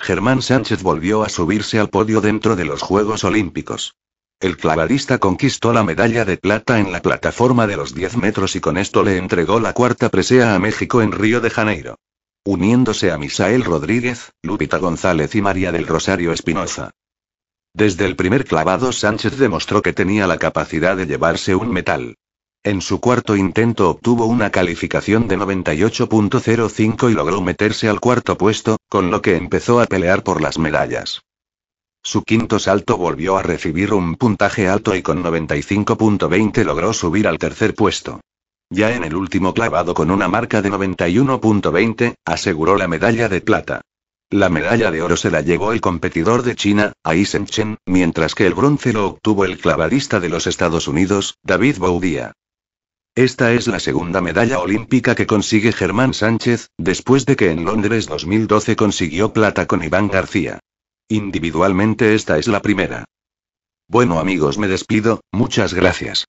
Germán Sánchez volvió a subirse al podio dentro de los Juegos Olímpicos. El clavadista conquistó la medalla de plata en la plataforma de los 10 metros y con esto le entregó la cuarta presea a México en Río de Janeiro. Uniéndose a Misael Rodríguez, Lupita González y María del Rosario Espinoza. Desde el primer clavado Sánchez demostró que tenía la capacidad de llevarse un metal. En su cuarto intento obtuvo una calificación de 98.05 y logró meterse al cuarto puesto, con lo que empezó a pelear por las medallas. Su quinto salto volvió a recibir un puntaje alto y con 95.20 logró subir al tercer puesto. Ya en el último clavado con una marca de 91.20, aseguró la medalla de plata. La medalla de oro se la llevó el competidor de China, Aizen Chen, mientras que el bronce lo obtuvo el clavadista de los Estados Unidos, David Boudia. Esta es la segunda medalla olímpica que consigue Germán Sánchez, después de que en Londres 2012 consiguió plata con Iván García. Individualmente esta es la primera. Bueno amigos, me despido, muchas gracias.